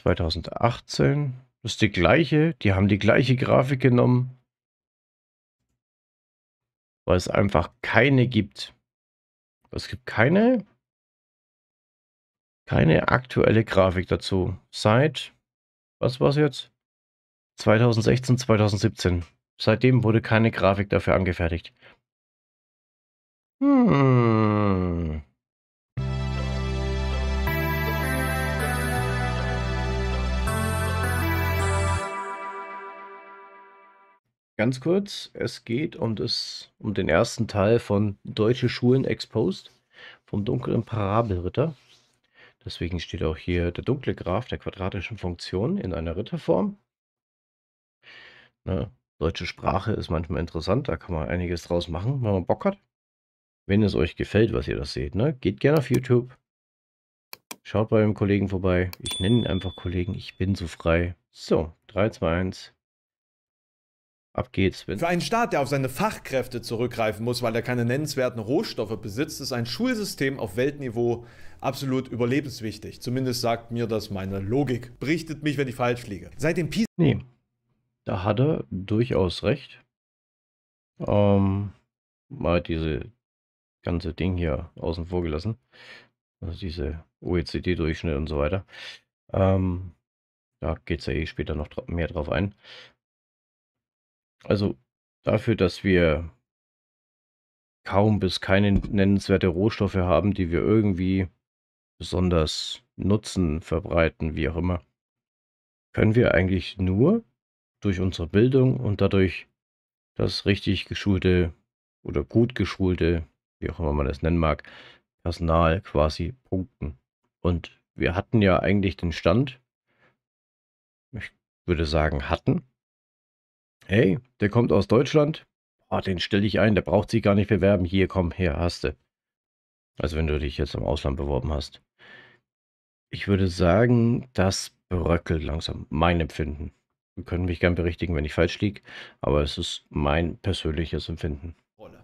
2018. Das ist die gleiche. Die haben die gleiche Grafik genommen. Weil es einfach keine gibt. Es gibt keine, keine aktuelle Grafik dazu. Seit, was war es jetzt? 2016, 2017. Seitdem wurde keine Grafik dafür angefertigt. Hmm. Ganz kurz, es geht um, das, um den ersten Teil von Deutsche Schulen Exposed vom dunklen Parabelritter. Deswegen steht auch hier der dunkle Graph der quadratischen Funktion in einer Ritterform. Ne, deutsche Sprache ist manchmal interessant, da kann man einiges draus machen, wenn man Bock hat. Wenn es euch gefällt, was ihr das seht, ne? geht gerne auf YouTube. Schaut bei einem Kollegen vorbei. Ich nenne ihn einfach Kollegen, ich bin so frei. So, 3, 2, 1. Ab geht's. Wenn Für einen Staat, der auf seine Fachkräfte zurückgreifen muss, weil er keine nennenswerten Rohstoffe besitzt, ist ein Schulsystem auf Weltniveau absolut überlebenswichtig. Zumindest sagt mir das meine Logik. Berichtet mich, wenn ich falsch liege. Seit dem Pisa... Nee, da hat er durchaus recht. Ähm, mal diese ganze Ding hier außen vor gelassen. Also diese OECD-Durchschnitt und so weiter. Ähm, da geht es ja eh später noch mehr drauf ein. Also dafür, dass wir kaum bis keine nennenswerte Rohstoffe haben, die wir irgendwie besonders nutzen, verbreiten, wie auch immer, können wir eigentlich nur durch unsere Bildung und dadurch, das richtig geschulte oder gut geschulte, wie auch immer man das nennen mag, Personal quasi punkten. Und wir hatten ja eigentlich den Stand, ich würde sagen hatten, Hey, der kommt aus Deutschland. Oh, den stelle ich ein, der braucht sich gar nicht bewerben. Hier, komm, her, hast du. Also wenn du dich jetzt im Ausland beworben hast. Ich würde sagen, das bröckelt langsam. Mein Empfinden. Wir können mich gern berichtigen, wenn ich falsch liege, aber es ist mein persönliches Empfinden.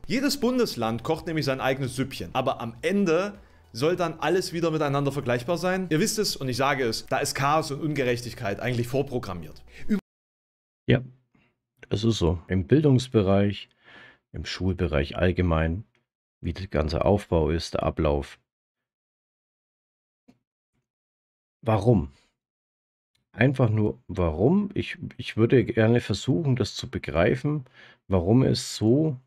Jedes Bundesland kocht nämlich sein eigenes Süppchen, aber am Ende soll dann alles wieder miteinander vergleichbar sein. Ihr wisst es und ich sage es, da ist Chaos und Ungerechtigkeit eigentlich vorprogrammiert. Üb ja, es ist so. Im Bildungsbereich, im Schulbereich allgemein, wie der ganze Aufbau ist, der Ablauf. Warum? Einfach nur, warum? Ich, ich würde gerne versuchen, das zu begreifen, warum es so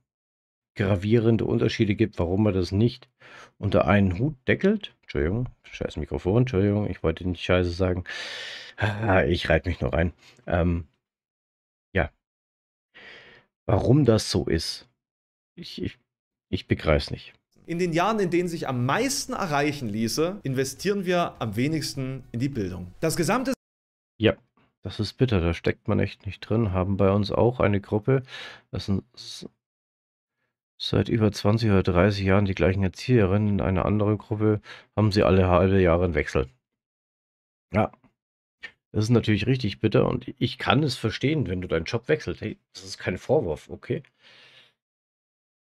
gravierende Unterschiede gibt, warum man das nicht unter einen Hut deckelt. Entschuldigung, scheiß Mikrofon, Entschuldigung, ich wollte nicht scheiße sagen. Ah, ich reite mich nur rein. Ähm, Warum das so ist, ich, ich, ich begreife es nicht. In den Jahren, in denen sich am meisten erreichen ließe, investieren wir am wenigsten in die Bildung. Das gesamte. Ja, das ist bitter, da steckt man echt nicht drin. Haben bei uns auch eine Gruppe, das sind seit über 20 oder 30 Jahren die gleichen Erzieherinnen in einer anderen Gruppe, haben sie alle halbe Jahre einen Wechsel. Ja, das ist natürlich richtig bitter und ich kann es verstehen, wenn du deinen Job wechselst. Hey, das ist kein Vorwurf, okay?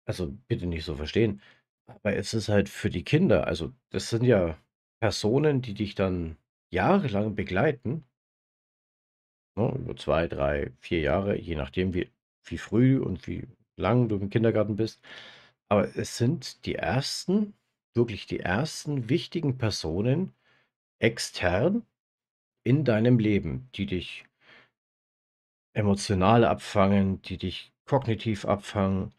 Also bitte nicht so verstehen. Aber es ist halt für die Kinder, also das sind ja Personen, die dich dann jahrelang begleiten. Ne, über zwei, drei, vier Jahre, je nachdem, wie, wie früh und wie lang du im Kindergarten bist. Aber es sind die ersten, wirklich die ersten wichtigen Personen extern, in deinem Leben, die dich emotional abfangen, die dich kognitiv abfangen,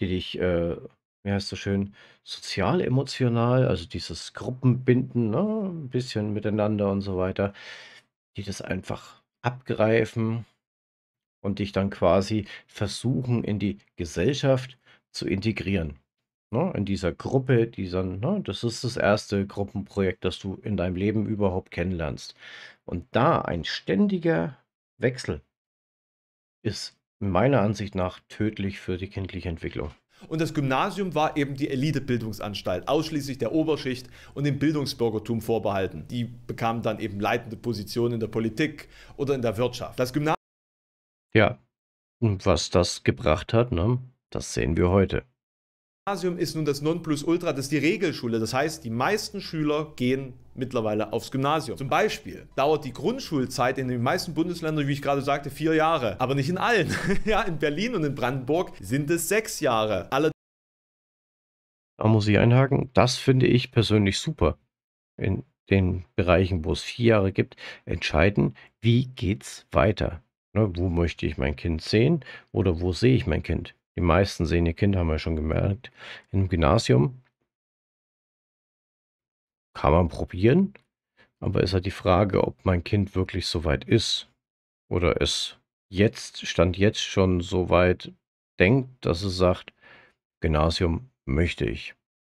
die dich, äh, wie heißt das schön, sozial-emotional, also dieses Gruppenbinden, ne, ein bisschen miteinander und so weiter, die das einfach abgreifen und dich dann quasi versuchen, in die Gesellschaft zu integrieren. Ne, in dieser Gruppe, dieser, ne, das ist das erste Gruppenprojekt, das du in deinem Leben überhaupt kennenlernst. Und da ein ständiger Wechsel ist meiner Ansicht nach tödlich für die kindliche Entwicklung. Und das Gymnasium war eben die Elite-Bildungsanstalt, ausschließlich der Oberschicht und dem Bildungsbürgertum vorbehalten. Die bekamen dann eben leitende Positionen in der Politik oder in der Wirtschaft. Das Gymnasium. Ja, und was das gebracht hat, ne, das sehen wir heute. Gymnasium ist nun das Nonplusultra, das ist die Regelschule. Das heißt, die meisten Schüler gehen mittlerweile aufs Gymnasium. Zum Beispiel dauert die Grundschulzeit in den meisten Bundesländern, wie ich gerade sagte, vier Jahre. Aber nicht in allen. ja, in Berlin und in Brandenburg sind es sechs Jahre. Alle da muss ich einhaken. Das finde ich persönlich super. In den Bereichen, wo es vier Jahre gibt, entscheiden, wie geht's weiter. Ne, wo möchte ich mein Kind sehen oder wo sehe ich mein Kind? Die meisten sehen ihr Kind, haben wir schon gemerkt, im Gymnasium. Kann man probieren, aber ist halt die Frage, ob mein Kind wirklich so weit ist oder es jetzt, Stand jetzt schon so weit denkt, dass es sagt, Gymnasium möchte ich.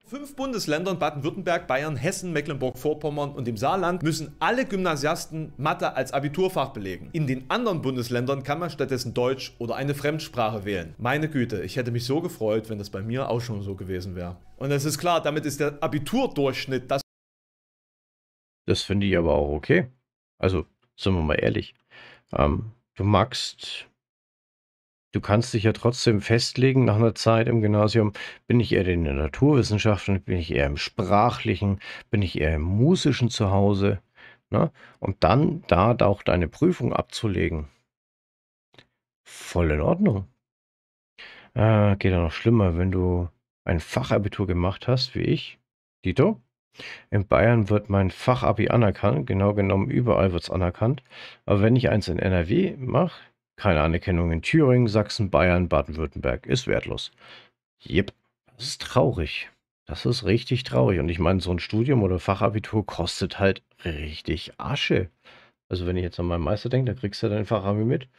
Fünf Bundesländern, Baden-Württemberg, Bayern, Hessen, Mecklenburg-Vorpommern und im Saarland müssen alle Gymnasiasten Mathe als Abiturfach belegen. In den anderen Bundesländern kann man stattdessen Deutsch oder eine Fremdsprache wählen. Meine Güte, ich hätte mich so gefreut, wenn das bei mir auch schon so gewesen wäre. Und es ist klar, damit ist der Abiturdurchschnitt das. Das finde ich aber auch okay. Also, sind wir mal ehrlich. Ähm, du magst du kannst dich ja trotzdem festlegen, nach einer Zeit im Gymnasium, bin ich eher in den Naturwissenschaften, bin ich eher im Sprachlichen, bin ich eher im Musischen zu Hause. Ne? Und dann da auch deine Prüfung abzulegen. Voll in Ordnung. Äh, geht ja noch schlimmer, wenn du ein Fachabitur gemacht hast, wie ich. Dito? In Bayern wird mein Fachabi anerkannt, genau genommen überall wird es anerkannt. Aber wenn ich eins in NRW mache, keine Anerkennung in Thüringen, Sachsen, Bayern, Baden-Württemberg ist wertlos. Jep, das ist traurig. Das ist richtig traurig. Und ich meine, so ein Studium oder Fachabitur kostet halt richtig Asche. Also wenn ich jetzt an meinen Meister denke, da kriegst du dein Fachabi mit.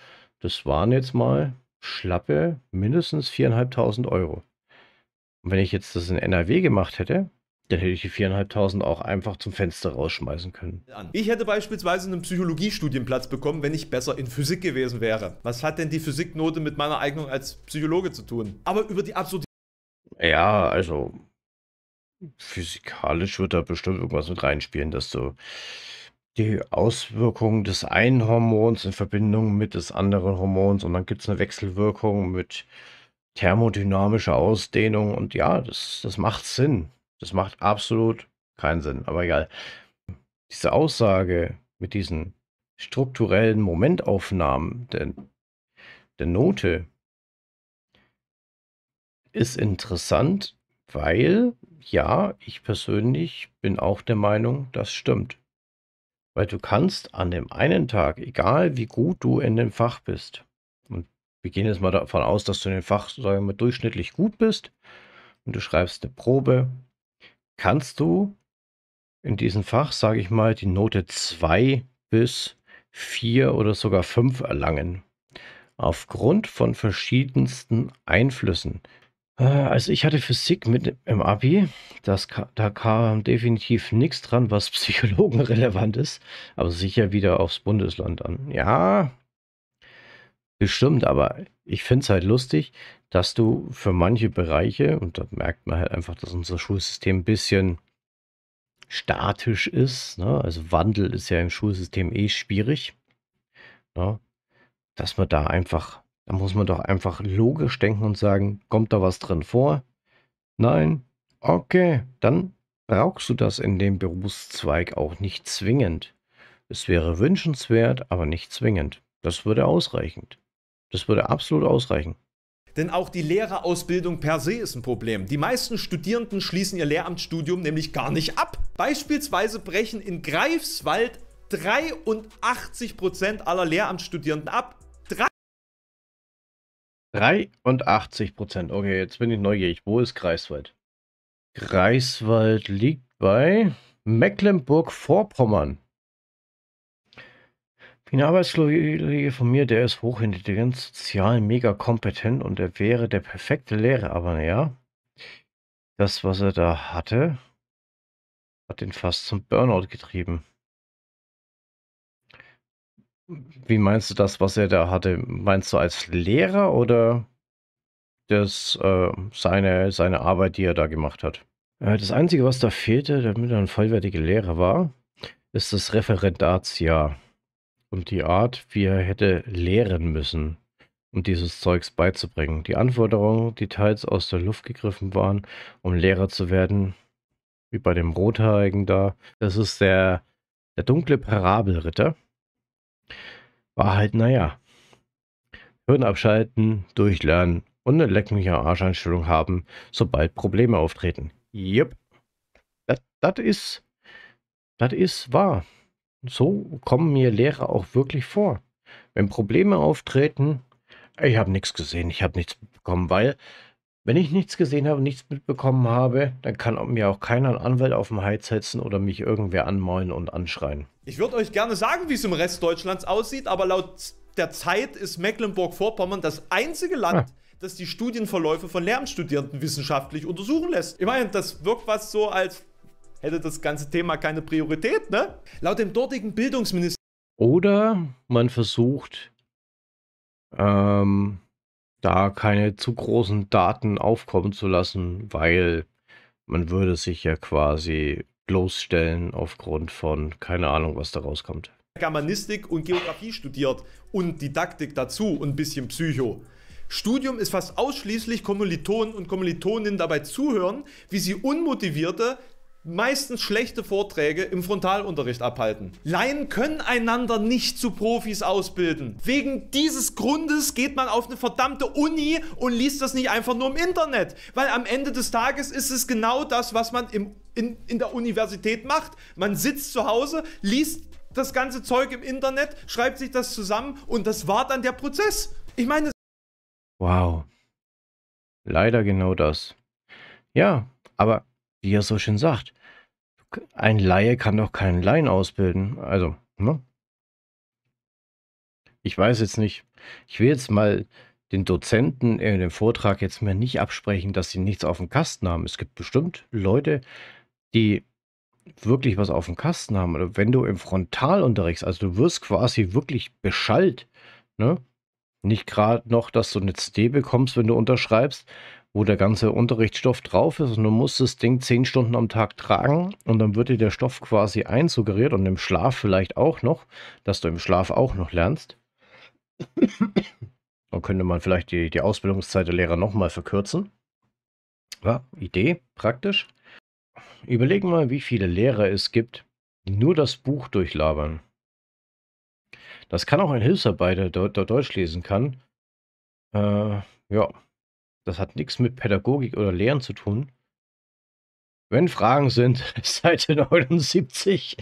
Das waren jetzt mal schlappe mindestens 4.500 Euro. Und wenn ich jetzt das in NRW gemacht hätte, dann hätte ich die 4.500 auch einfach zum Fenster rausschmeißen können. Ich hätte beispielsweise einen Psychologiestudienplatz bekommen, wenn ich besser in Physik gewesen wäre. Was hat denn die Physiknote mit meiner Eignung als Psychologe zu tun? Aber über die Absurdität... Ja, also... Physikalisch wird da bestimmt irgendwas mit reinspielen, dass du die Auswirkungen des einen Hormons in Verbindung mit des anderen Hormons und dann gibt es eine Wechselwirkung mit thermodynamischer Ausdehnung und ja, das, das macht Sinn. Das macht absolut keinen Sinn, aber egal. Diese Aussage mit diesen strukturellen Momentaufnahmen der, der Note ist interessant, weil ja, ich persönlich bin auch der Meinung, das stimmt. Weil du kannst an dem einen Tag, egal wie gut du in dem Fach bist, und wir gehen jetzt mal davon aus, dass du in dem Fach, sagen wir durchschnittlich gut bist, und du schreibst eine Probe kannst du in diesem Fach, sage ich mal, die Note 2 bis 4 oder sogar 5 erlangen. Aufgrund von verschiedensten Einflüssen. Äh, also ich hatte Physik mit im Abi, das, da kam definitiv nichts dran, was psychologenrelevant ist, aber sicher wieder aufs Bundesland an. Ja, bestimmt, aber ich finde es halt lustig, dass du für manche Bereiche, und da merkt man halt einfach, dass unser Schulsystem ein bisschen statisch ist, ne? also Wandel ist ja im Schulsystem eh schwierig, ne? dass man da einfach, da muss man doch einfach logisch denken und sagen, kommt da was drin vor? Nein? Okay, dann brauchst du das in dem Berufszweig auch nicht zwingend. Es wäre wünschenswert, aber nicht zwingend. Das würde ausreichend. Das würde absolut ausreichen. Denn auch die Lehrerausbildung per se ist ein Problem. Die meisten Studierenden schließen ihr Lehramtsstudium nämlich gar nicht ab. Beispielsweise brechen in Greifswald 83% aller Lehramtsstudierenden ab. 83%. Okay, jetzt bin ich neugierig. Wo ist Greifswald? Greifswald liegt bei Mecklenburg-Vorpommern. Wie ein Arbeitskollege von mir, der ist hochintelligent, sozial, mega kompetent und er wäre der perfekte Lehrer. Aber naja, das, was er da hatte, hat ihn fast zum Burnout getrieben. Wie meinst du das, was er da hatte? Meinst du als Lehrer oder das, äh, seine, seine Arbeit, die er da gemacht hat? Äh, das Einzige, was da fehlte, damit er ein vollwertiger Lehrer war, ist das Referendatsjahr und die Art, wie er hätte lehren müssen, um dieses Zeugs beizubringen. Die Anforderungen, die teils aus der Luft gegriffen waren, um Lehrer zu werden, wie bei dem Rothaarigen da. Das ist der, der dunkle Parabelritter. War halt, naja. Hirn abschalten, durchlernen und eine leckliche Arscheinstellung haben, sobald Probleme auftreten. Yep. Das ist. Das ist wahr so kommen mir Lehrer auch wirklich vor. Wenn Probleme auftreten, ich habe nichts gesehen, ich habe nichts bekommen, weil wenn ich nichts gesehen habe, nichts mitbekommen habe, dann kann mir auch keiner einen Anwalt auf dem Heiz setzen oder mich irgendwer anmaulen und anschreien. Ich würde euch gerne sagen, wie es im Rest Deutschlands aussieht, aber laut der Zeit ist Mecklenburg-Vorpommern das einzige Land, ah. das die Studienverläufe von Lernstudierenden wissenschaftlich untersuchen lässt. Immerhin, das wirkt was so als hätte das ganze Thema keine Priorität, ne? Laut dem dortigen Bildungsminister. Oder man versucht, ähm, da keine zu großen Daten aufkommen zu lassen, weil man würde sich ja quasi bloßstellen aufgrund von keine Ahnung, was da rauskommt. Germanistik und Geografie studiert und Didaktik dazu und ein bisschen Psycho. Studium ist fast ausschließlich Kommilitonen und Kommilitoninnen dabei zuhören, wie sie unmotivierte, meistens schlechte Vorträge im Frontalunterricht abhalten. Laien können einander nicht zu Profis ausbilden. Wegen dieses Grundes geht man auf eine verdammte Uni und liest das nicht einfach nur im Internet. Weil am Ende des Tages ist es genau das, was man im, in, in der Universität macht. Man sitzt zu Hause, liest das ganze Zeug im Internet, schreibt sich das zusammen und das war dann der Prozess. Ich meine. Wow. Leider genau das. Ja, aber wie er so schön sagt, ein Laie kann doch keinen Laien ausbilden. Also, ne? Ich weiß jetzt nicht. Ich will jetzt mal den Dozenten in dem Vortrag jetzt mir nicht absprechen, dass sie nichts auf dem Kasten haben. Es gibt bestimmt Leute, die wirklich was auf dem Kasten haben. Oder wenn du im Frontalunterricht, also du wirst quasi wirklich beschallt, ne? Nicht gerade noch, dass du eine CD bekommst, wenn du unterschreibst wo der ganze Unterrichtsstoff drauf ist und du musst das Ding zehn Stunden am Tag tragen und dann wird dir der Stoff quasi einsuggeriert und im Schlaf vielleicht auch noch, dass du im Schlaf auch noch lernst. Dann könnte man vielleicht die, die Ausbildungszeit der Lehrer nochmal verkürzen. Ja, Idee, praktisch. Überlegen mal, wie viele Lehrer es gibt, die nur das Buch durchlabern. Das kann auch ein Hilfsarbeiter, der, der Deutsch lesen kann. Äh, ja, das hat nichts mit Pädagogik oder Lehren zu tun. Wenn Fragen sind, Seite 79.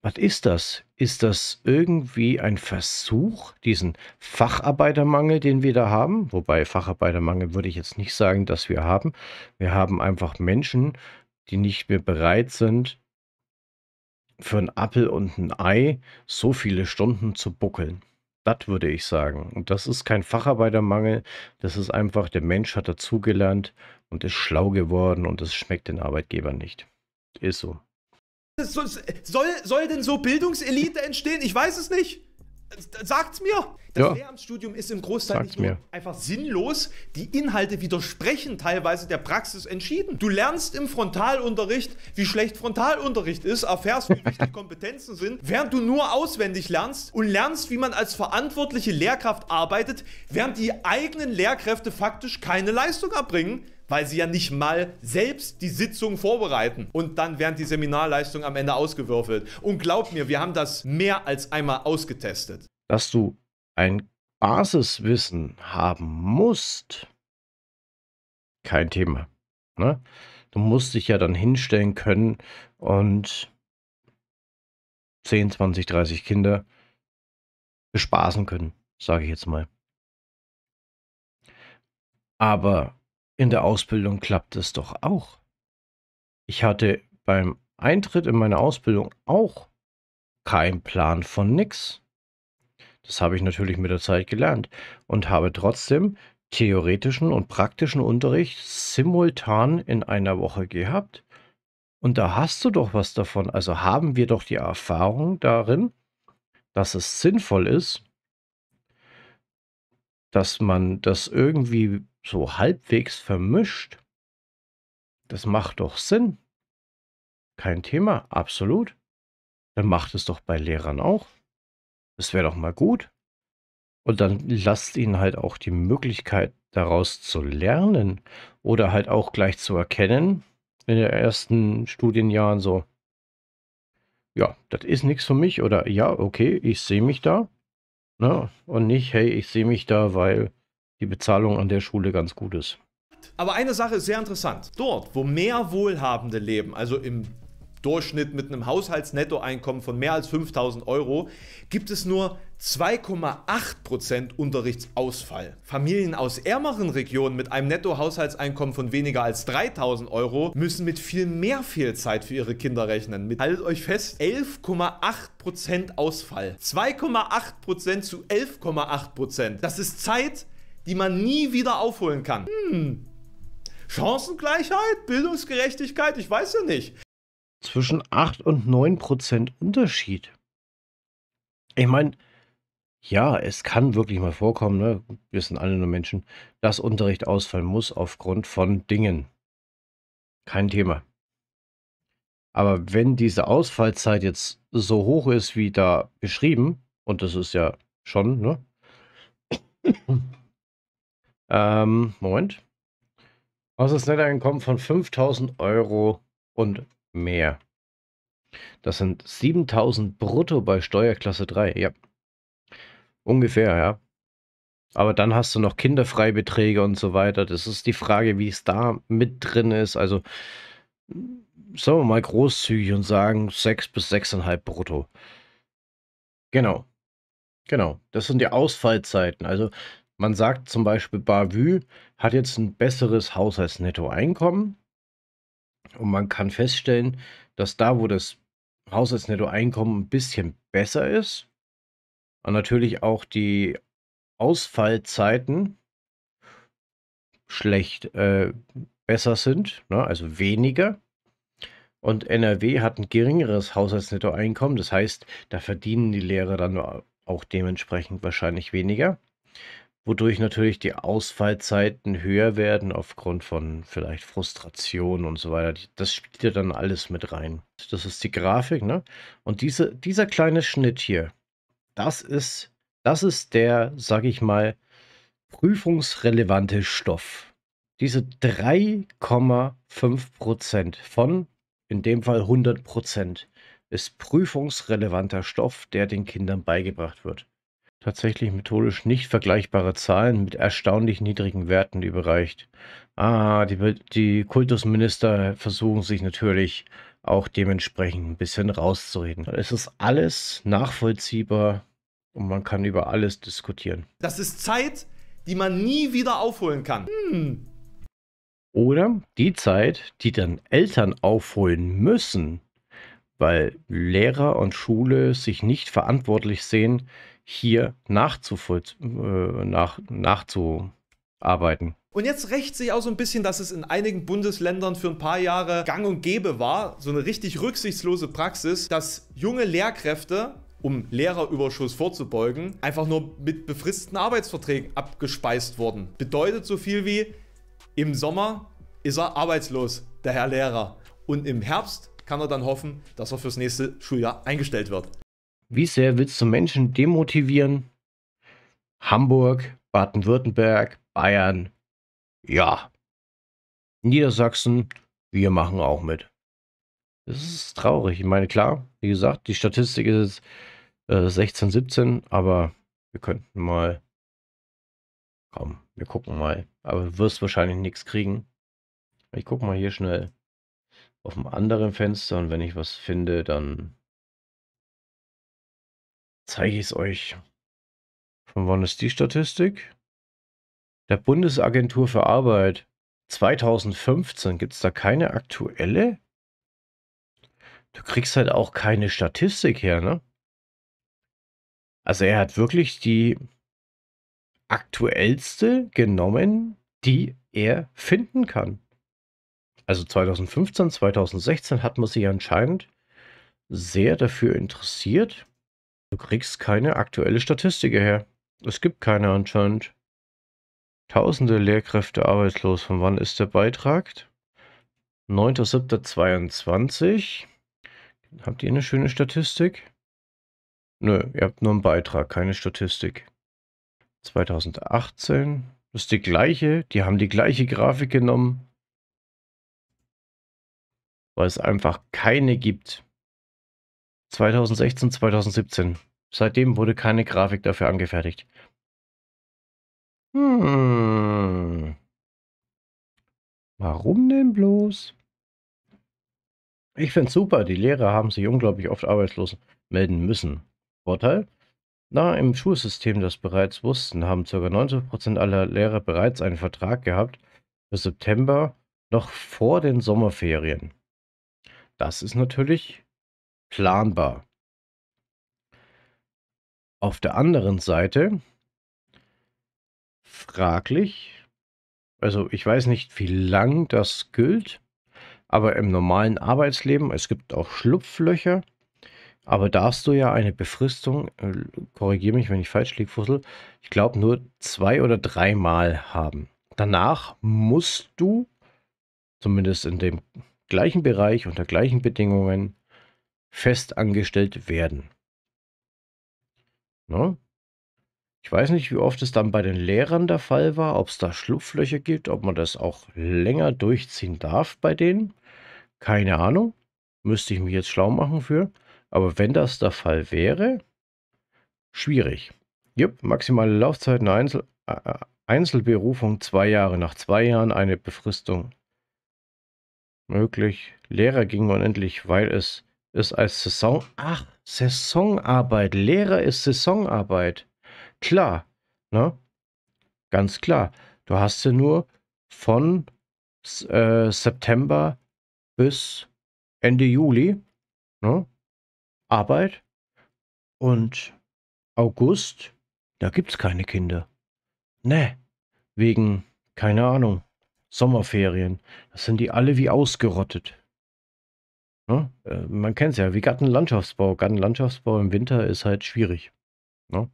Was ist das? Ist das irgendwie ein Versuch, diesen Facharbeitermangel, den wir da haben? Wobei Facharbeitermangel würde ich jetzt nicht sagen, dass wir haben. Wir haben einfach Menschen, die nicht mehr bereit sind, für einen Appel und ein Ei so viele Stunden zu buckeln. Stadt, würde ich sagen. Und das ist kein Facharbeitermangel, das ist einfach, der Mensch hat dazugelernt und ist schlau geworden und es schmeckt den Arbeitgebern nicht. Ist so. Soll, soll denn so Bildungselite entstehen? Ich weiß es nicht. Äh, sagt's mir! Das ja. Lehramtsstudium ist im Großteil nicht nur mir. einfach sinnlos. Die Inhalte widersprechen teilweise der Praxis entschieden. Du lernst im Frontalunterricht, wie schlecht Frontalunterricht ist, erfährst, wie wichtig Kompetenzen sind, während du nur auswendig lernst und lernst, wie man als verantwortliche Lehrkraft arbeitet, während die eigenen Lehrkräfte faktisch keine Leistung erbringen weil sie ja nicht mal selbst die Sitzung vorbereiten und dann werden die Seminarleistungen am Ende ausgewürfelt. Und glaub mir, wir haben das mehr als einmal ausgetestet. Dass du ein Basiswissen haben musst, kein Thema. Ne? Du musst dich ja dann hinstellen können und 10, 20, 30 Kinder bespaßen können, sage ich jetzt mal. Aber in der Ausbildung klappt es doch auch. Ich hatte beim Eintritt in meine Ausbildung auch keinen Plan von nix. Das habe ich natürlich mit der Zeit gelernt und habe trotzdem theoretischen und praktischen Unterricht simultan in einer Woche gehabt. Und da hast du doch was davon. Also haben wir doch die Erfahrung darin, dass es sinnvoll ist, dass man das irgendwie so halbwegs vermischt, das macht doch Sinn. Kein Thema, absolut. Dann macht es doch bei Lehrern auch. Das wäre doch mal gut. Und dann lasst ihnen halt auch die Möglichkeit, daraus zu lernen oder halt auch gleich zu erkennen in den ersten Studienjahren so, ja, das ist nichts für mich oder ja, okay, ich sehe mich da, Ne? Und nicht, hey, ich sehe mich da, weil die Bezahlung an der Schule ganz gut ist. Aber eine Sache ist sehr interessant. Dort, wo mehr Wohlhabende leben, also im Durchschnitt mit einem Haushaltsnettoeinkommen von mehr als 5000 Euro gibt es nur 2,8% Unterrichtsausfall. Familien aus ärmeren Regionen mit einem Nettohaushaltseinkommen von weniger als 3000 Euro müssen mit viel mehr Fehlzeit für ihre Kinder rechnen. Mit, haltet euch fest, 11,8% Ausfall. 2,8% zu 11,8%. Das ist Zeit, die man nie wieder aufholen kann. Hm. Chancengleichheit, Bildungsgerechtigkeit, ich weiß ja nicht. Zwischen 8 und 9 Prozent Unterschied. Ich meine, ja, es kann wirklich mal vorkommen, ne? wir sind alle nur Menschen, dass Unterricht ausfallen muss aufgrund von Dingen. Kein Thema. Aber wenn diese Ausfallzeit jetzt so hoch ist, wie da beschrieben, und das ist ja schon, ne? ähm, Moment. Aus das Netteinkommen von 5000 Euro und mehr. Das sind 7000 brutto bei Steuerklasse 3, ja. Ungefähr, ja. Aber dann hast du noch Kinderfreibeträge und so weiter. Das ist die Frage, wie es da mit drin ist. Also, sagen wir mal großzügig und sagen 6 bis 6,5 brutto. Genau. Genau. Das sind die Ausfallzeiten. Also, man sagt zum Beispiel, Bavü hat jetzt ein besseres Haushaltsnettoeinkommen und man kann feststellen, dass da, wo das Haushaltsnettoeinkommen ein bisschen besser ist, natürlich auch die Ausfallzeiten schlecht äh, besser sind, ne? also weniger. Und NRW hat ein geringeres Haushaltsnettoeinkommen, das heißt, da verdienen die Lehrer dann auch dementsprechend wahrscheinlich weniger wodurch natürlich die Ausfallzeiten höher werden aufgrund von vielleicht Frustration und so weiter. Das spielt ja dann alles mit rein. Das ist die Grafik, ne? Und diese, dieser kleine Schnitt hier, das ist, das ist der, sag ich mal, prüfungsrelevante Stoff. Diese 3,5 Prozent von, in dem Fall 100 Prozent, ist prüfungsrelevanter Stoff, der den Kindern beigebracht wird. Tatsächlich methodisch nicht vergleichbare Zahlen mit erstaunlich niedrigen Werten überreicht. Ah, die, die Kultusminister versuchen sich natürlich auch dementsprechend ein bisschen rauszureden. Es ist alles nachvollziehbar und man kann über alles diskutieren. Das ist Zeit, die man nie wieder aufholen kann. Hm. Oder die Zeit, die dann Eltern aufholen müssen, weil Lehrer und Schule sich nicht verantwortlich sehen, hier nachzuvoll, äh, nach, nachzuarbeiten. Und jetzt rächt sich auch so ein bisschen, dass es in einigen Bundesländern für ein paar Jahre gang und gäbe war, so eine richtig rücksichtslose Praxis, dass junge Lehrkräfte um Lehrerüberschuss vorzubeugen, einfach nur mit befristeten Arbeitsverträgen abgespeist wurden. Bedeutet so viel wie, im Sommer ist er arbeitslos, der Herr Lehrer. Und im Herbst kann er dann hoffen, dass er fürs nächste Schuljahr eingestellt wird. Wie sehr willst du Menschen demotivieren? Hamburg, Baden-Württemberg, Bayern. Ja. Niedersachsen, wir machen auch mit. Das mhm. ist traurig. Ich meine, klar, wie gesagt, die Statistik ist jetzt äh, 16, 17, aber wir könnten mal. Komm, wir gucken mal. Aber du wirst wahrscheinlich nichts kriegen. Ich gucke mal hier schnell auf dem anderen Fenster und wenn ich was finde, dann zeige ich es euch. Von wann ist die Statistik? Der Bundesagentur für Arbeit. 2015 gibt es da keine aktuelle? Du kriegst halt auch keine Statistik her, ne? Also er hat wirklich die aktuellste genommen, die er finden kann. Also 2015, 2016 hat man sich anscheinend sehr dafür interessiert. Du kriegst keine aktuelle Statistik her. Es gibt keine anscheinend. Tausende Lehrkräfte arbeitslos. Von wann ist der Beitrag? 9.7.22. Habt ihr eine schöne Statistik? Nö, ihr habt nur einen Beitrag, keine Statistik. 2018. Das ist die gleiche. Die haben die gleiche Grafik genommen. Weil es einfach keine gibt. 2016, 2017. Seitdem wurde keine Grafik dafür angefertigt. Hm. Warum denn bloß? Ich finde super, die Lehrer haben sich unglaublich oft arbeitslos melden müssen. Vorteil? Na, im Schulsystem das bereits wussten, haben ca. 90% aller Lehrer bereits einen Vertrag gehabt für September, noch vor den Sommerferien. Das ist natürlich planbar. Auf der anderen Seite fraglich, also ich weiß nicht, wie lang das gilt, aber im normalen Arbeitsleben, es gibt auch Schlupflöcher, aber darfst du ja eine Befristung, äh, korrigiere mich, wenn ich falsch liege, Fussel, ich glaube nur zwei oder dreimal haben. Danach musst du, zumindest in dem gleichen Bereich, unter gleichen Bedingungen, festangestellt werden. Ne? Ich weiß nicht, wie oft es dann bei den Lehrern der Fall war, ob es da Schlupflöcher gibt, ob man das auch länger durchziehen darf bei denen. Keine Ahnung. Müsste ich mich jetzt schlau machen für. Aber wenn das der Fall wäre, schwierig. Jupp, maximale Laufzeit eine Einzel äh, äh, Einzelberufung zwei Jahre. Nach zwei Jahren eine Befristung. Möglich. Lehrer ging unendlich, weil es ist als Saison. Ach, Saisonarbeit. Lehrer ist Saisonarbeit. Klar, ne? Ganz klar. Du hast ja nur von äh, September bis Ende Juli ne? Arbeit und August, da gibt es keine Kinder. Ne, wegen, keine Ahnung, Sommerferien. Das sind die alle wie ausgerottet. Ne? Äh, man kennt es ja, wie Gartenlandschaftsbau. Gartenlandschaftsbau im Winter ist halt schwierig. Ne?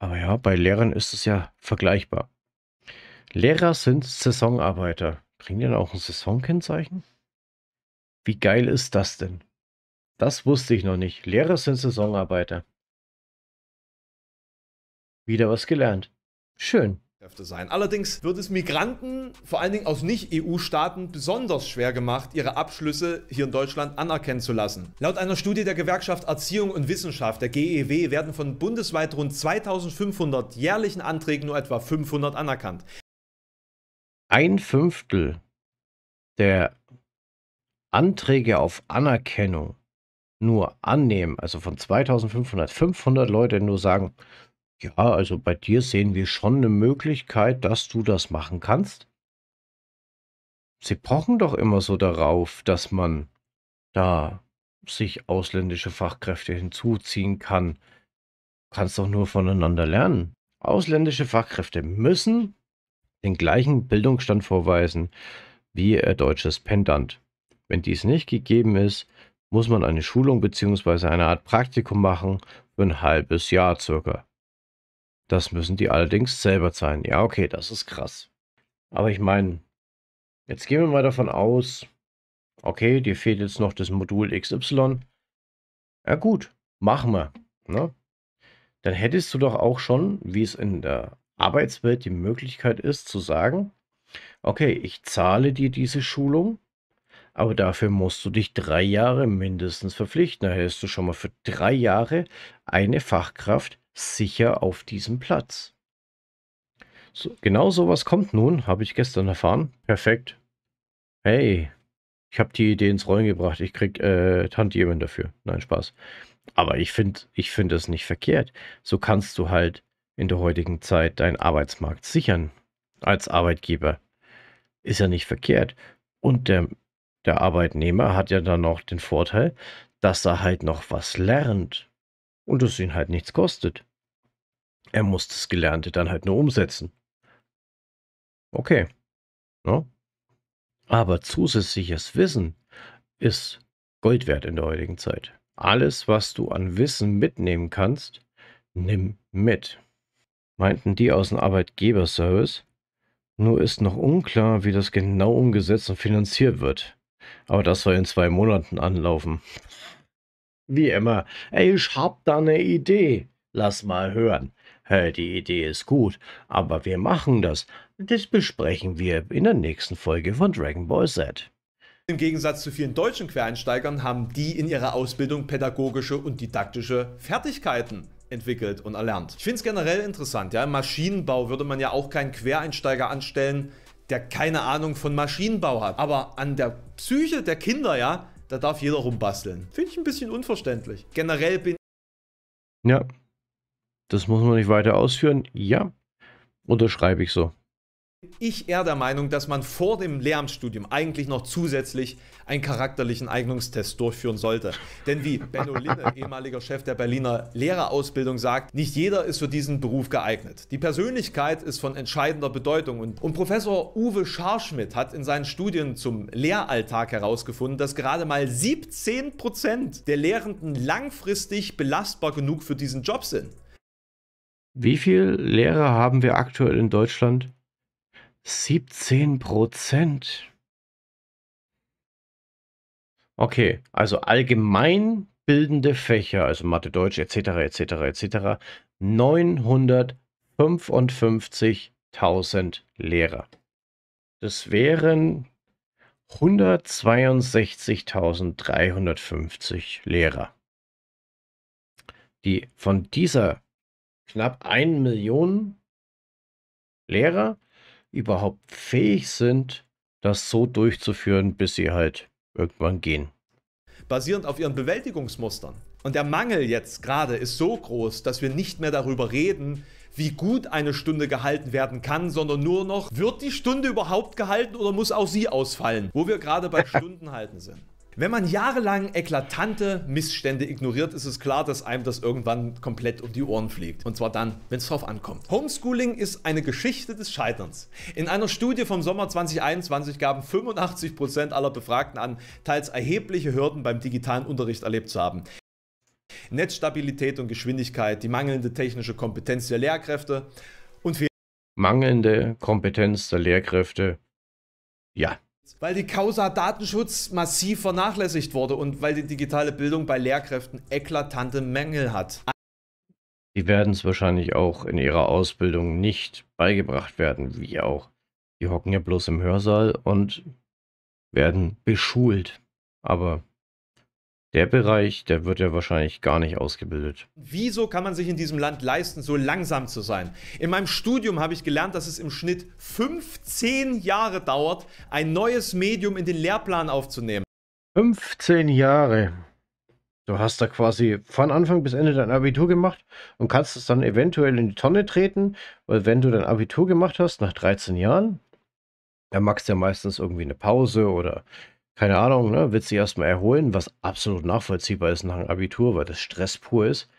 Aber ja, bei Lehrern ist es ja vergleichbar. Lehrer sind Saisonarbeiter. Kriegen die dann auch ein Saisonkennzeichen? Wie geil ist das denn? Das wusste ich noch nicht. Lehrer sind Saisonarbeiter. Wieder was gelernt. Schön sein. Allerdings wird es Migranten, vor allen Dingen aus Nicht-EU-Staaten, besonders schwer gemacht, ihre Abschlüsse hier in Deutschland anerkennen zu lassen. Laut einer Studie der Gewerkschaft Erziehung und Wissenschaft, der GEW, werden von bundesweit rund 2500 jährlichen Anträgen nur etwa 500 anerkannt. Ein Fünftel der Anträge auf Anerkennung nur annehmen, also von 2500, 500 Leute nur sagen, ja, also bei dir sehen wir schon eine Möglichkeit, dass du das machen kannst. Sie pochen doch immer so darauf, dass man da sich ausländische Fachkräfte hinzuziehen kann. Du kannst doch nur voneinander lernen. Ausländische Fachkräfte müssen den gleichen Bildungsstand vorweisen wie ihr deutsches Pendant. Wenn dies nicht gegeben ist, muss man eine Schulung bzw. eine Art Praktikum machen für ein halbes Jahr circa. Das müssen die allerdings selber zahlen. Ja, okay, das ist krass. Aber ich meine, jetzt gehen wir mal davon aus, okay, dir fehlt jetzt noch das Modul XY. Ja gut, machen wir. Ne? Dann hättest du doch auch schon, wie es in der Arbeitswelt die Möglichkeit ist, zu sagen, okay, ich zahle dir diese Schulung, aber dafür musst du dich drei Jahre mindestens verpflichten. Da hättest du schon mal für drei Jahre eine Fachkraft, sicher auf diesem Platz. So, genau sowas kommt nun, habe ich gestern erfahren. Perfekt. Hey, ich habe die Idee ins Rollen gebracht. Ich krieg äh, Tantiemen dafür. Nein, Spaß. Aber ich finde ich find das nicht verkehrt. So kannst du halt in der heutigen Zeit deinen Arbeitsmarkt sichern. Als Arbeitgeber. Ist ja nicht verkehrt. Und der, der Arbeitnehmer hat ja dann noch den Vorteil, dass er halt noch was lernt. Und es ihn halt nichts kostet. Er muss das Gelernte dann halt nur umsetzen. Okay. No? Ne? Aber zusätzliches Wissen ist Gold wert in der heutigen Zeit. Alles, was du an Wissen mitnehmen kannst, nimm mit. Meinten die aus dem Arbeitgeberservice. Nur ist noch unklar, wie das genau umgesetzt und finanziert wird. Aber das soll in zwei Monaten anlaufen. Wie immer, ey, ich hab da eine Idee. Lass mal hören. Hey, die Idee ist gut, aber wir machen das. Das besprechen wir in der nächsten Folge von Dragon Ball Z. Im Gegensatz zu vielen deutschen Quereinsteigern haben die in ihrer Ausbildung pädagogische und didaktische Fertigkeiten entwickelt und erlernt. Ich finde es generell interessant, ja, im Maschinenbau würde man ja auch keinen Quereinsteiger anstellen, der keine Ahnung von Maschinenbau hat. Aber an der Psyche der Kinder, ja, da darf jeder rumbasteln. Finde ich ein bisschen unverständlich. Generell bin ich... Ja, das muss man nicht weiter ausführen. Ja, unterschreibe ich so. Ich eher der Meinung, dass man vor dem Lehramtsstudium eigentlich noch zusätzlich einen charakterlichen Eignungstest durchführen sollte. Denn wie Benno Linne, ehemaliger Chef der Berliner Lehrerausbildung, sagt, nicht jeder ist für diesen Beruf geeignet. Die Persönlichkeit ist von entscheidender Bedeutung. Und, und Professor Uwe Scharschmidt hat in seinen Studien zum Lehralltag herausgefunden, dass gerade mal 17 Prozent der Lehrenden langfristig belastbar genug für diesen Job sind. Wie viele Lehrer haben wir aktuell in Deutschland? 17 Prozent. Okay, also allgemeinbildende Fächer, also Mathe, Deutsch etc. etc. etc. 955.000 Lehrer. Das wären 162.350 Lehrer, die von dieser knapp 1 Million Lehrer überhaupt fähig sind, das so durchzuführen, bis sie halt irgendwann gehen. Basierend auf ihren Bewältigungsmustern. Und der Mangel jetzt gerade ist so groß, dass wir nicht mehr darüber reden, wie gut eine Stunde gehalten werden kann, sondern nur noch, wird die Stunde überhaupt gehalten oder muss auch sie ausfallen, wo wir gerade bei Stunden halten sind. Wenn man jahrelang eklatante Missstände ignoriert, ist es klar, dass einem das irgendwann komplett um die Ohren fliegt. Und zwar dann, wenn es drauf ankommt. Homeschooling ist eine Geschichte des Scheiterns. In einer Studie vom Sommer 2021 gaben 85% aller Befragten an, teils erhebliche Hürden beim digitalen Unterricht erlebt zu haben. Netzstabilität und Geschwindigkeit, die mangelnde technische Kompetenz der Lehrkräfte und mangelnde Kompetenz der Lehrkräfte. Ja, weil die Causa Datenschutz massiv vernachlässigt wurde und weil die digitale Bildung bei Lehrkräften eklatante Mängel hat. Die werden es wahrscheinlich auch in ihrer Ausbildung nicht beigebracht werden, wie auch. Die hocken ja bloß im Hörsaal und werden beschult. Aber der Bereich, der wird ja wahrscheinlich gar nicht ausgebildet. Wieso kann man sich in diesem Land leisten, so langsam zu sein? In meinem Studium habe ich gelernt, dass es im Schnitt 15 Jahre dauert, ein neues Medium in den Lehrplan aufzunehmen. 15 Jahre. Du hast da quasi von Anfang bis Ende dein Abitur gemacht und kannst es dann eventuell in die Tonne treten, weil wenn du dein Abitur gemacht hast nach 13 Jahren, dann machst du ja meistens irgendwie eine Pause oder keine Ahnung, ne, willst dich erstmal erholen, was absolut nachvollziehbar ist nach dem Abitur, weil das Stress pur ist.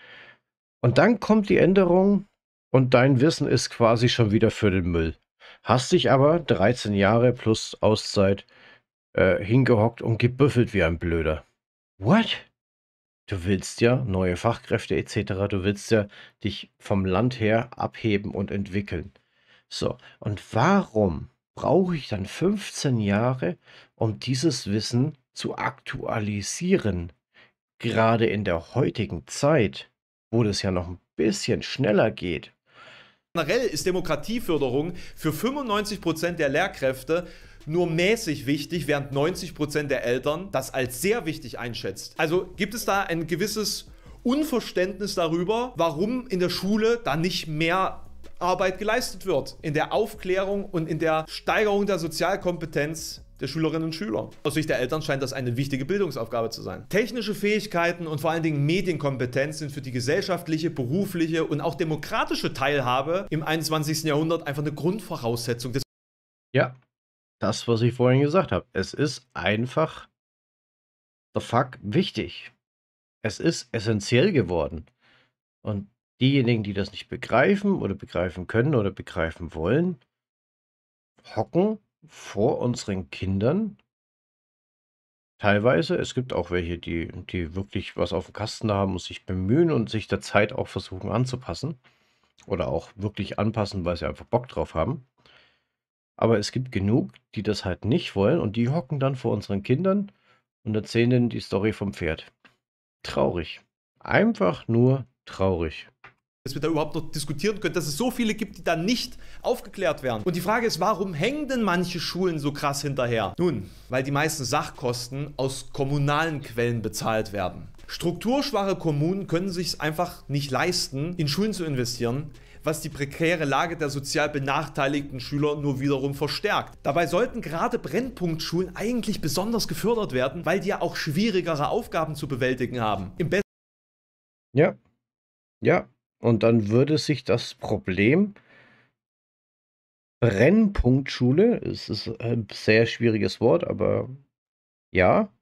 Und dann kommt die Änderung und dein Wissen ist quasi schon wieder für den Müll. Hast dich aber 13 Jahre plus Auszeit äh, hingehockt und gebüffelt wie ein Blöder. What? Du willst ja neue Fachkräfte etc. Du willst ja dich vom Land her abheben und entwickeln. So, und warum brauche ich dann 15 Jahre, um dieses Wissen zu aktualisieren. Gerade in der heutigen Zeit, wo das ja noch ein bisschen schneller geht. Generell ist Demokratieförderung für 95% der Lehrkräfte nur mäßig wichtig, während 90% der Eltern das als sehr wichtig einschätzt. Also gibt es da ein gewisses Unverständnis darüber, warum in der Schule da nicht mehr Arbeit geleistet wird, in der Aufklärung und in der Steigerung der Sozialkompetenz der Schülerinnen und Schüler. Aus Sicht der Eltern scheint das eine wichtige Bildungsaufgabe zu sein. Technische Fähigkeiten und vor allen Dingen Medienkompetenz sind für die gesellschaftliche, berufliche und auch demokratische Teilhabe im 21. Jahrhundert einfach eine Grundvoraussetzung des. Ja, das, was ich vorhin gesagt habe. Es ist einfach the fuck wichtig. Es ist essentiell geworden. Und diejenigen, die das nicht begreifen oder begreifen können oder begreifen wollen, hocken vor unseren Kindern. Teilweise, es gibt auch welche, die, die wirklich was auf dem Kasten haben und sich bemühen und sich der Zeit auch versuchen anzupassen. Oder auch wirklich anpassen, weil sie einfach Bock drauf haben. Aber es gibt genug, die das halt nicht wollen und die hocken dann vor unseren Kindern und erzählen ihnen die Story vom Pferd. Traurig. Einfach nur traurig dass wir da überhaupt noch diskutieren können, dass es so viele gibt, die dann nicht aufgeklärt werden. Und die Frage ist, warum hängen denn manche Schulen so krass hinterher? Nun, weil die meisten Sachkosten aus kommunalen Quellen bezahlt werden. Strukturschwache Kommunen können sich einfach nicht leisten, in Schulen zu investieren, was die prekäre Lage der sozial benachteiligten Schüler nur wiederum verstärkt. Dabei sollten gerade Brennpunktschulen eigentlich besonders gefördert werden, weil die ja auch schwierigere Aufgaben zu bewältigen haben. Im Be ja. Ja, und dann würde sich das Problem Brennpunktschule, es ist ein sehr schwieriges Wort, aber ja,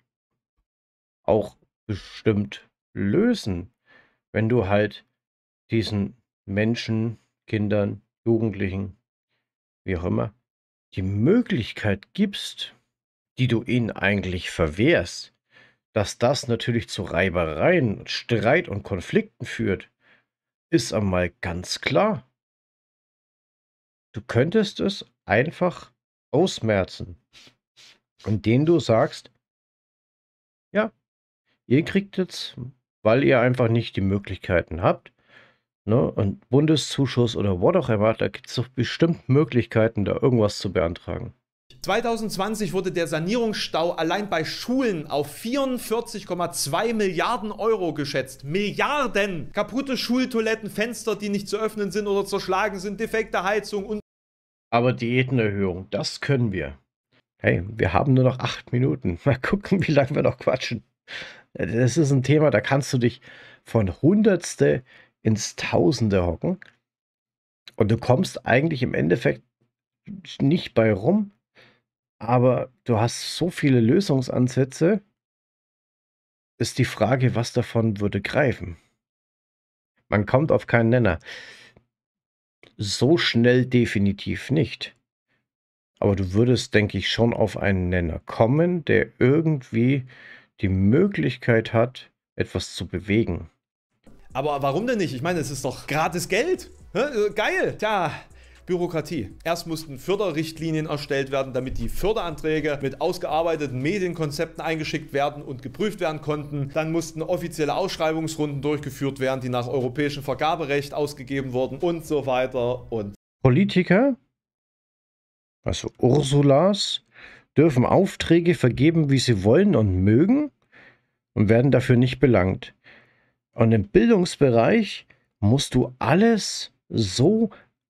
auch bestimmt lösen, wenn du halt diesen Menschen, Kindern, Jugendlichen, wie auch immer, die Möglichkeit gibst, die du ihnen eigentlich verwehrst, dass das natürlich zu Reibereien, Streit und Konflikten führt ist einmal ganz klar. Du könntest es einfach ausmerzen, indem du sagst, ja, ihr kriegt jetzt, weil ihr einfach nicht die Möglichkeiten habt, ne, und Bundeszuschuss oder auch immer, da gibt es doch bestimmt Möglichkeiten, da irgendwas zu beantragen. 2020 wurde der Sanierungsstau allein bei Schulen auf 44,2 Milliarden Euro geschätzt. Milliarden! Kaputte Schultoiletten, Fenster, die nicht zu öffnen sind oder zerschlagen sind, defekte Heizung und. Aber Diätenerhöhung, das können wir. Hey, wir haben nur noch acht Minuten. Mal gucken, wie lange wir noch quatschen. Das ist ein Thema, da kannst du dich von Hundertste ins Tausende hocken. Und du kommst eigentlich im Endeffekt nicht bei rum, aber du hast so viele Lösungsansätze, ist die Frage, was davon würde greifen. Man kommt auf keinen Nenner. So schnell definitiv nicht. Aber du würdest, denke ich, schon auf einen Nenner kommen, der irgendwie die Möglichkeit hat, etwas zu bewegen. Aber warum denn nicht? Ich meine, es ist doch gratis Geld. Ne? Geil. Tja, Bürokratie. Erst mussten Förderrichtlinien erstellt werden, damit die Förderanträge mit ausgearbeiteten Medienkonzepten eingeschickt werden und geprüft werden konnten. Dann mussten offizielle Ausschreibungsrunden durchgeführt werden, die nach europäischem Vergaberecht ausgegeben wurden und so weiter und Politiker, also Ursulas, dürfen Aufträge vergeben, wie sie wollen und mögen und werden dafür nicht belangt. Und im Bildungsbereich musst du alles so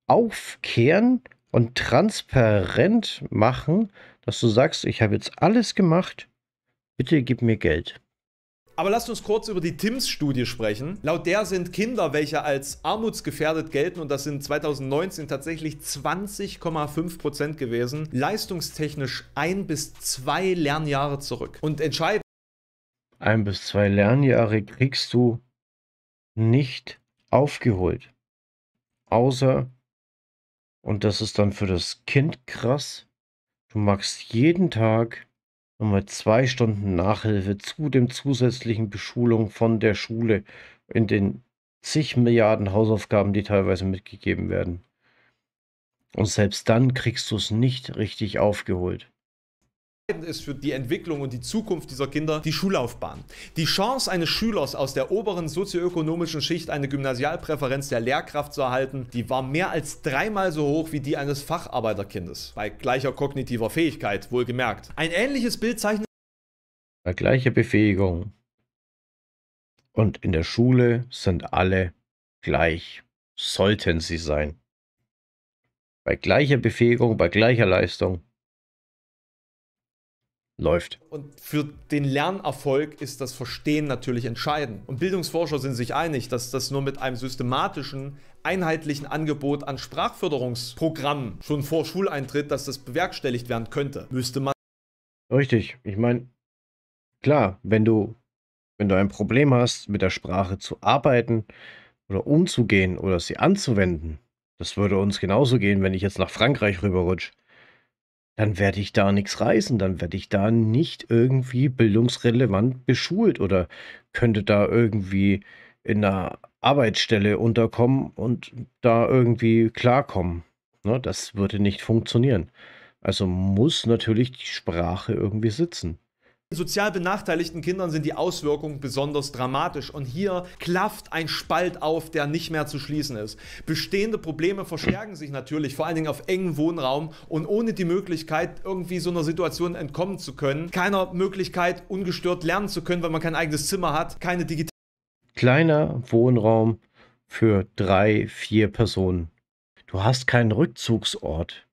aufkehren und transparent machen, dass du sagst, ich habe jetzt alles gemacht, bitte gib mir Geld. Aber lasst uns kurz über die TIMS-Studie sprechen. Laut der sind Kinder, welche als armutsgefährdet gelten, und das sind 2019 tatsächlich 20,5 Prozent gewesen, leistungstechnisch ein bis zwei Lernjahre zurück. Und entscheidend. Ein bis zwei Lernjahre kriegst du nicht aufgeholt. Außer und das ist dann für das Kind krass. Du magst jeden Tag nochmal zwei Stunden Nachhilfe zu dem zusätzlichen Beschulung von der Schule in den zig Milliarden Hausaufgaben, die teilweise mitgegeben werden. Und selbst dann kriegst du es nicht richtig aufgeholt ist für die Entwicklung und die Zukunft dieser Kinder die Schullaufbahn. Die Chance eines Schülers aus der oberen sozioökonomischen Schicht eine Gymnasialpräferenz der Lehrkraft zu erhalten, die war mehr als dreimal so hoch wie die eines Facharbeiterkindes. Bei gleicher kognitiver Fähigkeit, wohlgemerkt. Ein ähnliches Bild zeichnet bei gleicher Befähigung. Und in der Schule sind alle gleich, sollten sie sein. Bei gleicher Befähigung, bei gleicher Leistung läuft. Und für den Lernerfolg ist das Verstehen natürlich entscheidend. Und Bildungsforscher sind sich einig, dass das nur mit einem systematischen, einheitlichen Angebot an Sprachförderungsprogrammen schon vor Schuleintritt, dass das bewerkstelligt werden könnte. Müsste man. Richtig. Ich meine, klar, wenn du, wenn du ein Problem hast, mit der Sprache zu arbeiten oder umzugehen oder sie anzuwenden, das würde uns genauso gehen, wenn ich jetzt nach Frankreich rüberrutsche dann werde ich da nichts reißen, dann werde ich da nicht irgendwie bildungsrelevant beschult oder könnte da irgendwie in einer Arbeitsstelle unterkommen und da irgendwie klarkommen. Ne, das würde nicht funktionieren. Also muss natürlich die Sprache irgendwie sitzen. Sozial benachteiligten Kindern sind die Auswirkungen besonders dramatisch und hier klafft ein Spalt auf, der nicht mehr zu schließen ist. Bestehende Probleme verstärken sich natürlich, vor allen Dingen auf engem Wohnraum und ohne die Möglichkeit, irgendwie so einer Situation entkommen zu können, keiner Möglichkeit, ungestört lernen zu können, weil man kein eigenes Zimmer hat, keine digitale. Kleiner Wohnraum für drei, vier Personen. Du hast keinen Rückzugsort.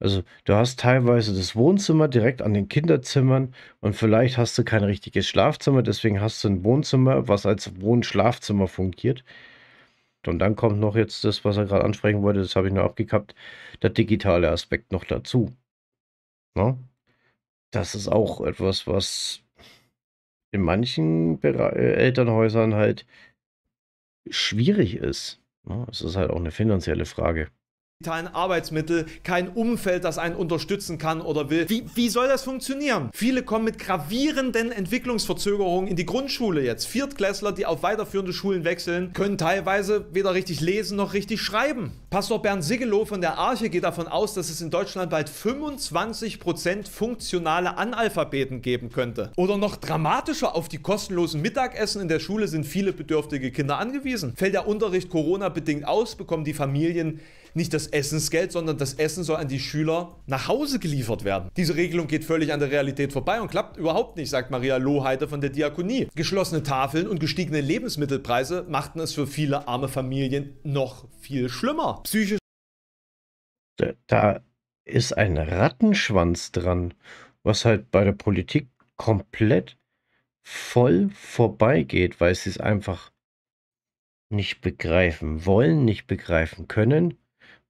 Also du hast teilweise das Wohnzimmer direkt an den Kinderzimmern und vielleicht hast du kein richtiges Schlafzimmer, deswegen hast du ein Wohnzimmer, was als Wohnschlafzimmer fungiert. Und dann kommt noch jetzt das, was er gerade ansprechen wollte, das habe ich nur abgekappt, der digitale Aspekt noch dazu. Ja? Ne? Das ist auch etwas, was in manchen Bere äh, Elternhäusern halt schwierig ist. Ja? Ne? Es ist halt auch eine finanzielle Frage digitalen Arbeitsmittel, kein Umfeld, das einen unterstützen kann oder will. Wie, wie soll das funktionieren? Viele kommen mit gravierenden Entwicklungsverzögerungen in die Grundschule jetzt. Viertklässler, die auf weiterführende Schulen wechseln, können teilweise weder richtig lesen noch richtig schreiben. Pastor Bernd Sigelow von der Arche geht davon aus, dass es in Deutschland bald 25% funktionale Analphabeten geben könnte. Oder noch dramatischer, auf die kostenlosen Mittagessen in der Schule sind viele bedürftige Kinder angewiesen. Fällt der Unterricht Corona-bedingt aus, bekommen die Familien nicht das Essensgeld, sondern das Essen soll an die Schüler nach Hause geliefert werden. Diese Regelung geht völlig an der Realität vorbei und klappt überhaupt nicht, sagt Maria Loheiter von der Diakonie. Geschlossene Tafeln und gestiegene Lebensmittelpreise machten es für viele arme Familien noch viel schlimmer. Psychisch. Da ist ein Rattenschwanz dran, was halt bei der Politik komplett voll vorbeigeht, weil sie es einfach nicht begreifen wollen, nicht begreifen können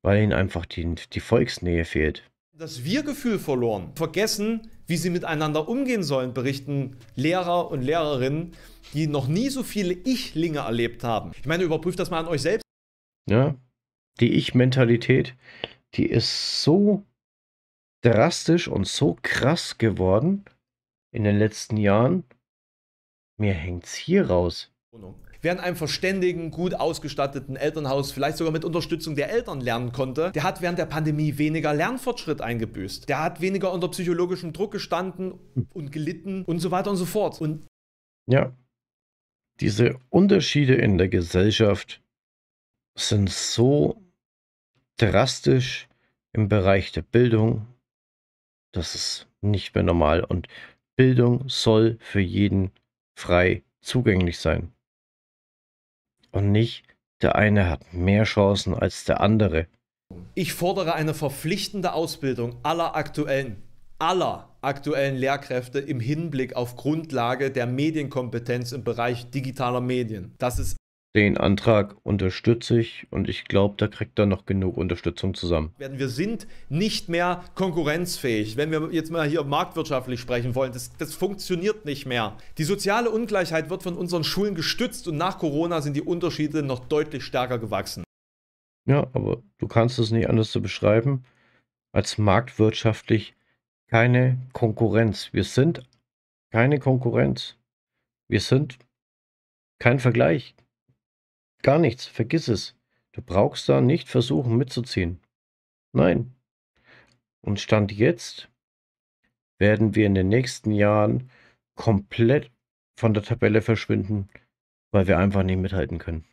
weil ihnen einfach die, die Volksnähe fehlt. Das Wir-Gefühl verloren, vergessen, wie sie miteinander umgehen sollen, berichten Lehrer und Lehrerinnen, die noch nie so viele Ichlinge erlebt haben. Ich meine, überprüft das mal an euch selbst. Ja, die Ich-Mentalität, die ist so drastisch und so krass geworden in den letzten Jahren. Mir hängt's hier raus während einem verständigen, gut ausgestatteten Elternhaus, vielleicht sogar mit Unterstützung der Eltern lernen konnte, der hat während der Pandemie weniger Lernfortschritt eingebüßt. Der hat weniger unter psychologischem Druck gestanden und gelitten und so weiter und so fort. Und ja, diese Unterschiede in der Gesellschaft sind so drastisch im Bereich der Bildung, das ist nicht mehr normal. Und Bildung soll für jeden frei zugänglich sein und nicht, der eine hat mehr Chancen als der andere. Ich fordere eine verpflichtende Ausbildung aller aktuellen, aller aktuellen Lehrkräfte im Hinblick auf Grundlage der Medienkompetenz im Bereich digitaler Medien. Das ist den Antrag unterstütze ich und ich glaube, da kriegt er noch genug Unterstützung zusammen. Wir sind nicht mehr konkurrenzfähig, wenn wir jetzt mal hier marktwirtschaftlich sprechen wollen. Das, das funktioniert nicht mehr. Die soziale Ungleichheit wird von unseren Schulen gestützt und nach Corona sind die Unterschiede noch deutlich stärker gewachsen. Ja, aber du kannst es nicht anders zu so beschreiben als marktwirtschaftlich keine Konkurrenz. Wir sind keine Konkurrenz. Wir sind kein Vergleich, Gar nichts, vergiss es. Du brauchst da nicht versuchen mitzuziehen. Nein. Und Stand jetzt werden wir in den nächsten Jahren komplett von der Tabelle verschwinden, weil wir einfach nicht mithalten können.